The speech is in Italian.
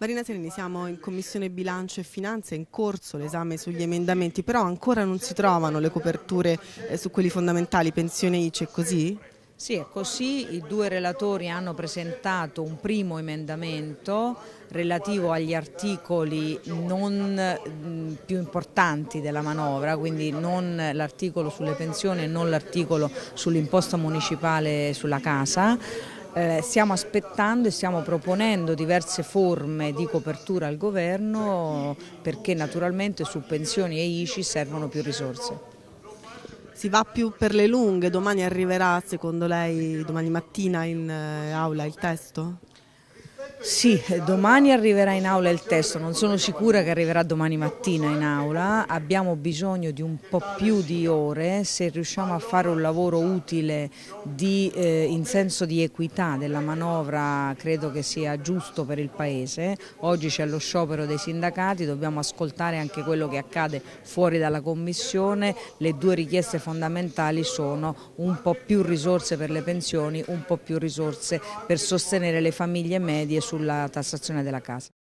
Marina Serini, siamo in Commissione Bilancio e Finanze, è in corso l'esame sugli emendamenti, però ancora non si trovano le coperture eh, su quelli fondamentali, pensione ICE, è così? Sì, è così. I due relatori hanno presentato un primo emendamento relativo agli articoli non più importanti della manovra, quindi non l'articolo sulle pensioni e non l'articolo sull'imposta municipale sulla casa eh, stiamo aspettando e stiamo proponendo diverse forme di copertura al governo perché naturalmente su pensioni e ICI servono più risorse. Si va più per le lunghe, domani arriverà secondo lei domani mattina in eh, aula il testo? Sì, eh, domani arriverà in aula il testo, non sono sicura che arriverà domani mattina in aula, abbiamo bisogno di un po' più di ore, se riusciamo a fare un lavoro utile di, eh, in senso di equità della manovra credo che sia giusto per il Paese, oggi c'è lo sciopero dei sindacati, dobbiamo ascoltare anche quello che accade fuori dalla Commissione, le due richieste fondamentali sono un po' più risorse per le pensioni, un po' più risorse per sostenere le famiglie medie sulla tassazione della casa.